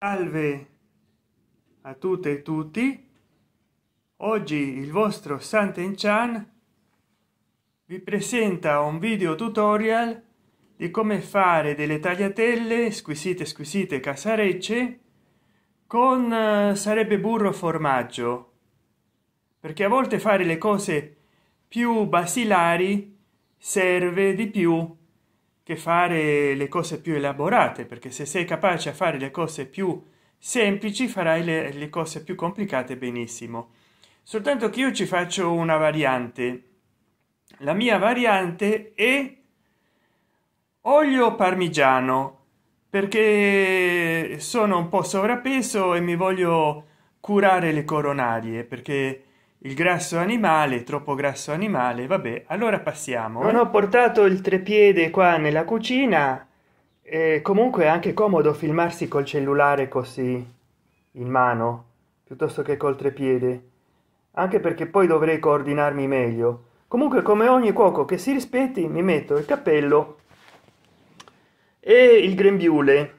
salve a tutte e tutti oggi il vostro santen chan vi presenta un video tutorial di come fare delle tagliatelle squisite squisite casarecce con eh, sarebbe burro formaggio perché a volte fare le cose più basilari serve di più che fare le cose più elaborate perché se sei capace a fare le cose più semplici farai le, le cose più complicate benissimo soltanto che io ci faccio una variante la mia variante è olio parmigiano perché sono un po sovrappeso e mi voglio curare le coronarie perché il grasso animale troppo grasso animale vabbè allora passiamo non eh. ho portato il trepiede qua nella cucina e comunque è anche comodo filmarsi col cellulare così in mano piuttosto che col trepiede anche perché poi dovrei coordinarmi meglio comunque come ogni cuoco che si rispetti mi metto il cappello e il grembiule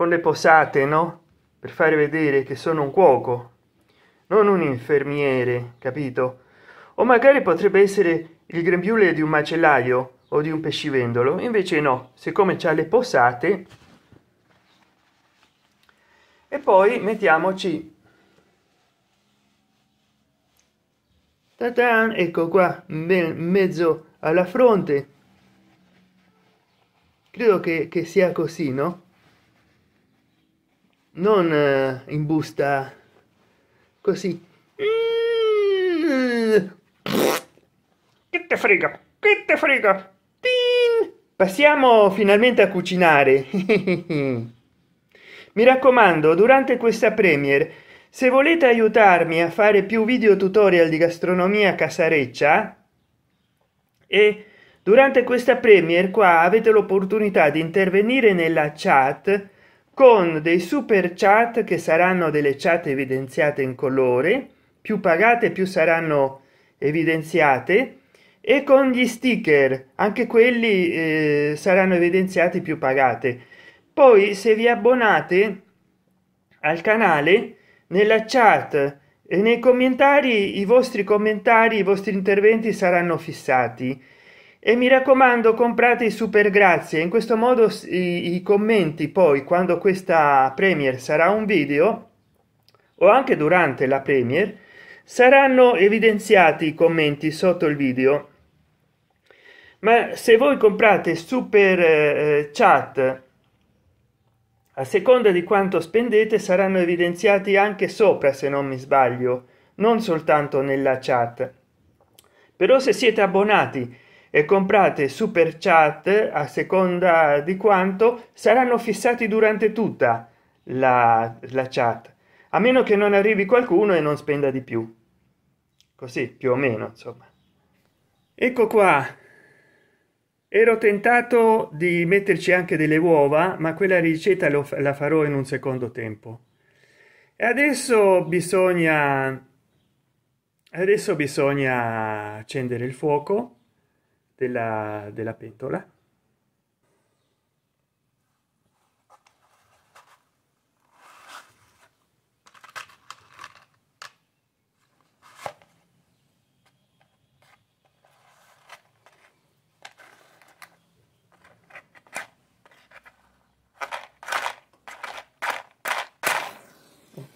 con le posate no per fare vedere che sono un cuoco non un infermiere capito o magari potrebbe essere il grembiule di un macellaio o di un pescivendolo invece no siccome c'ha le posate e poi mettiamoci Tatan, ecco qua in mezzo alla fronte credo che, che sia così no non eh, in busta così mm. che te frega che te frega Tin. passiamo finalmente a cucinare mi raccomando durante questa premiere se volete aiutarmi a fare più video tutorial di gastronomia casareccia e durante questa premiere qua avete l'opportunità di intervenire nella chat con dei super chat che saranno delle chat evidenziate in colore più pagate più saranno evidenziate e con gli sticker anche quelli eh, saranno evidenziati più pagate poi se vi abbonate al canale nella chat e nei commentari i vostri commentari i vostri interventi saranno fissati e mi raccomando comprate i super grazie in questo modo i, i, commenti poi quando questa premier sarà un video o anche durante la premier saranno evidenziati i commenti sotto il video ma se voi comprate super eh, eh chat a seconda di quanto spendete saranno evidenziati anche sopra se non mi sbaglio non soltanto nella chat però se siete abbonati e comprate super chat a seconda di quanto saranno fissati durante tutta la, la chat a meno che non arrivi qualcuno e non spenda di più così più o meno insomma ecco qua ero tentato di metterci anche delle uova ma quella ricetta lo, la farò in un secondo tempo e adesso bisogna adesso bisogna accendere il fuoco della, della pentola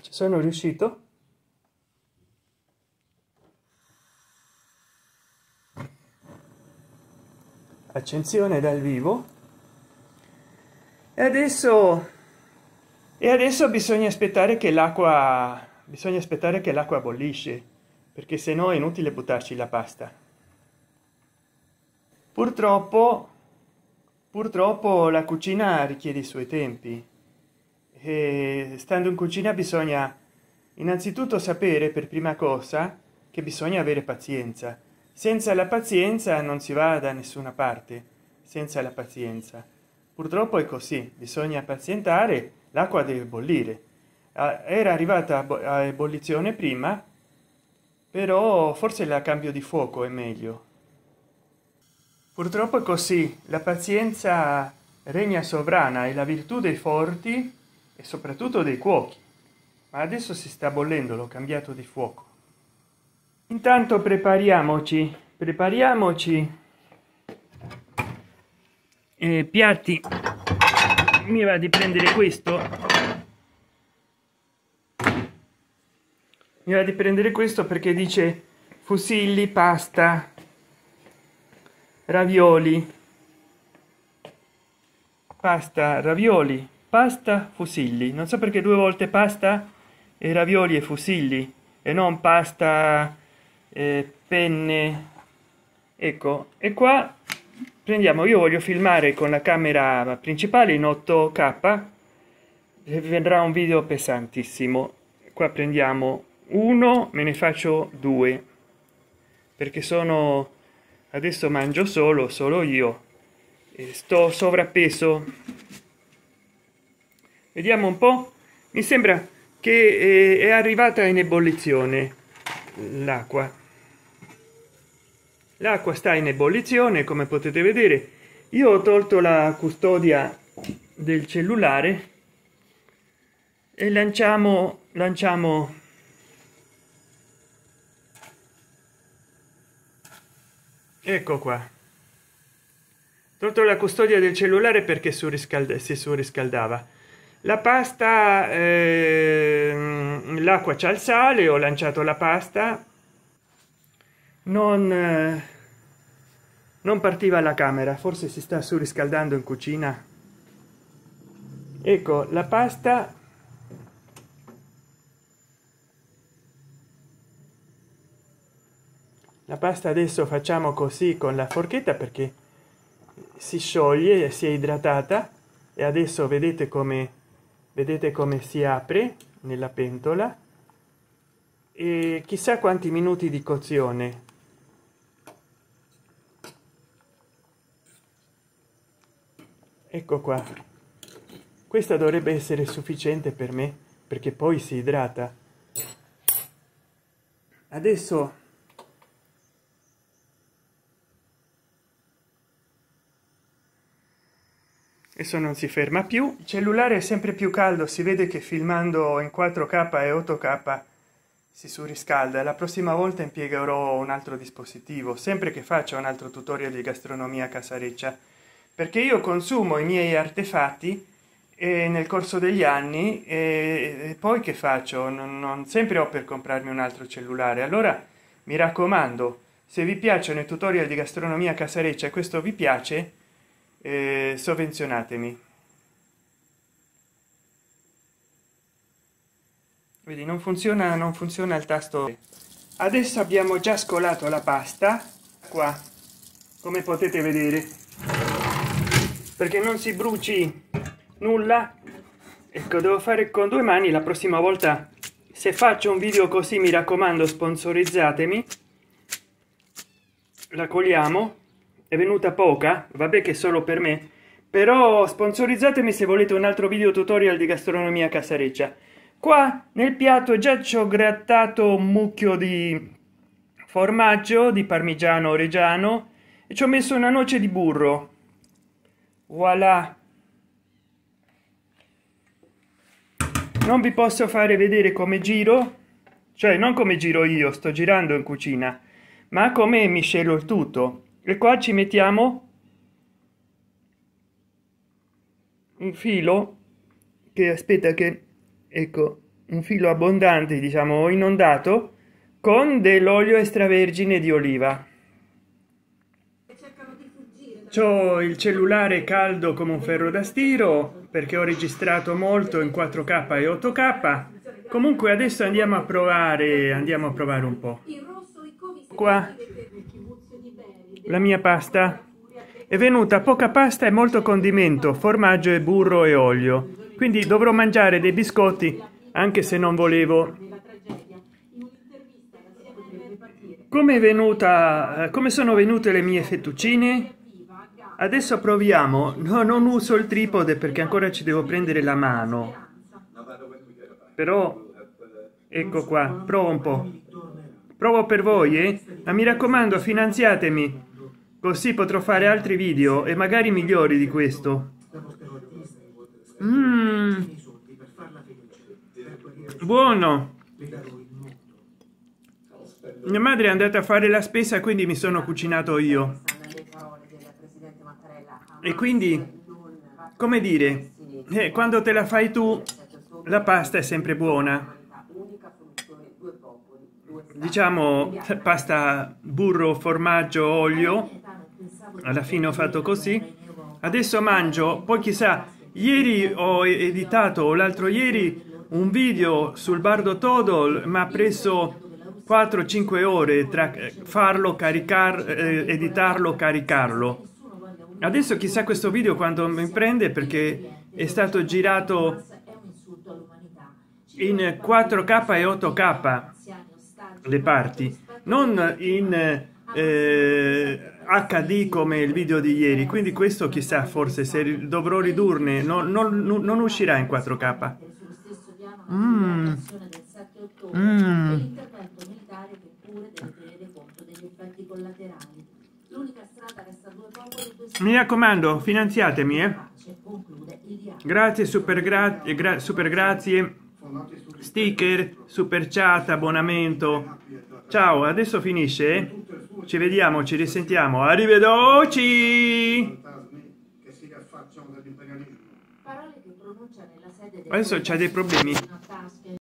sono riuscito l'accensione dal vivo e adesso e adesso bisogna aspettare che l'acqua bisogna aspettare che l'acqua bollisce perché se no è inutile buttarci la pasta purtroppo purtroppo la cucina richiede i suoi tempi e stando in cucina bisogna innanzitutto sapere per prima cosa che bisogna avere pazienza senza la pazienza non si va da nessuna parte senza la pazienza purtroppo è così bisogna pazientare l'acqua deve bollire ah, era arrivata a ebollizione prima però forse la cambio di fuoco è meglio purtroppo è così la pazienza regna sovrana e la virtù dei forti e soprattutto dei cuochi ma adesso si sta bollendo l'ho cambiato di fuoco intanto prepariamoci prepariamoci eh, piatti mi va di prendere questo mi va di prendere questo perché dice fusilli pasta ravioli pasta ravioli pasta fusilli non so perché due volte pasta e ravioli e fusilli e non pasta eh, penne ecco e qua prendiamo io voglio filmare con la camera principale in 8k verrà un video pesantissimo qua prendiamo uno me ne faccio due perché sono adesso mangio solo solo io e sto sovrappeso vediamo un po mi sembra che eh, è arrivata in ebollizione l'acqua l'acqua sta in ebollizione come potete vedere io ho tolto la custodia del cellulare e lanciamo lanciamo ecco qua tolto la custodia del cellulare perché surriscalda si surriscaldava la pasta eh, l'acqua c'è il sale ho lanciato la pasta non eh, non partiva la camera forse si sta surriscaldando in cucina ecco la pasta la pasta adesso facciamo così con la forchetta perché si scioglie si è idratata e adesso vedete come vedete come si apre nella pentola e chissà quanti minuti di cozione ecco qua questa dovrebbe essere sufficiente per me perché poi si idrata adesso adesso non si ferma più il cellulare è sempre più caldo si vede che filmando in 4k e 8k si surriscalda la prossima volta impiegherò un altro dispositivo sempre che faccia un altro tutorial di gastronomia casareccia perché io consumo i miei artefatti eh, nel corso degli anni e poi che faccio non, non sempre ho per comprarmi un altro cellulare allora mi raccomando se vi piacciono i tutorial di gastronomia casareccia e questo vi piace eh, sovvenzionatemi vedi non funziona non funziona il tasto adesso abbiamo già scolato la pasta qua come potete vedere perché non si bruci nulla ecco devo fare con due mani la prossima volta se faccio un video così mi raccomando sponsorizzatemi la cogliamo è venuta poca vabbè che solo per me però sponsorizzatemi se volete un altro video tutorial di gastronomia casareccia qua nel piatto già ci ho grattato un mucchio di formaggio di parmigiano reggiano e ci ho messo una noce di burro voilà non vi posso fare vedere come giro cioè non come giro io sto girando in cucina ma come miscelo il tutto e qua ci mettiamo un filo che aspetta che ecco un filo abbondante diciamo inondato con dell'olio extravergine di oliva C'ho il cellulare caldo come un ferro da stiro perché ho registrato molto in 4K e 8K. Comunque adesso andiamo a provare, andiamo a provare un po'. Qua la mia pasta è venuta poca pasta e molto condimento, formaggio e burro e olio. Quindi dovrò mangiare dei biscotti anche se non volevo. Come, è venuta, eh, come sono venute le mie fettuccine? Adesso proviamo. No, non uso il tripode perché ancora ci devo prendere la mano. Però, ecco qua, provo un po'. Provo per voi, eh? Ma mi raccomando, finanziatemi. Così potrò fare altri video e magari migliori di questo. Mm. Buono. Mia madre è andata a fare la spesa, quindi mi sono cucinato io e quindi come dire eh, quando te la fai tu la pasta è sempre buona diciamo pasta burro formaggio olio alla fine ho fatto così adesso mangio poi chissà ieri ho editato l'altro ieri un video sul bardo todo ma ha preso 4 5 ore tra farlo caricare eh, editarlo caricarlo adesso chissà questo video quando mi prende perché è stato girato in 4k e 8k le parti non in eh, hd come il video di ieri quindi questo chissà forse se dovrò ridurne non, non, non uscirà in 4k mm. Mm. L'unica strada resta mi raccomando, finanziatemi, eh. Grazie, super, gra eh, gra super grazie, sticker, super chat, abbonamento. Ciao, adesso finisce. Eh. Ci vediamo, ci risentiamo. Arrivederci! Adesso c'è dei problemi.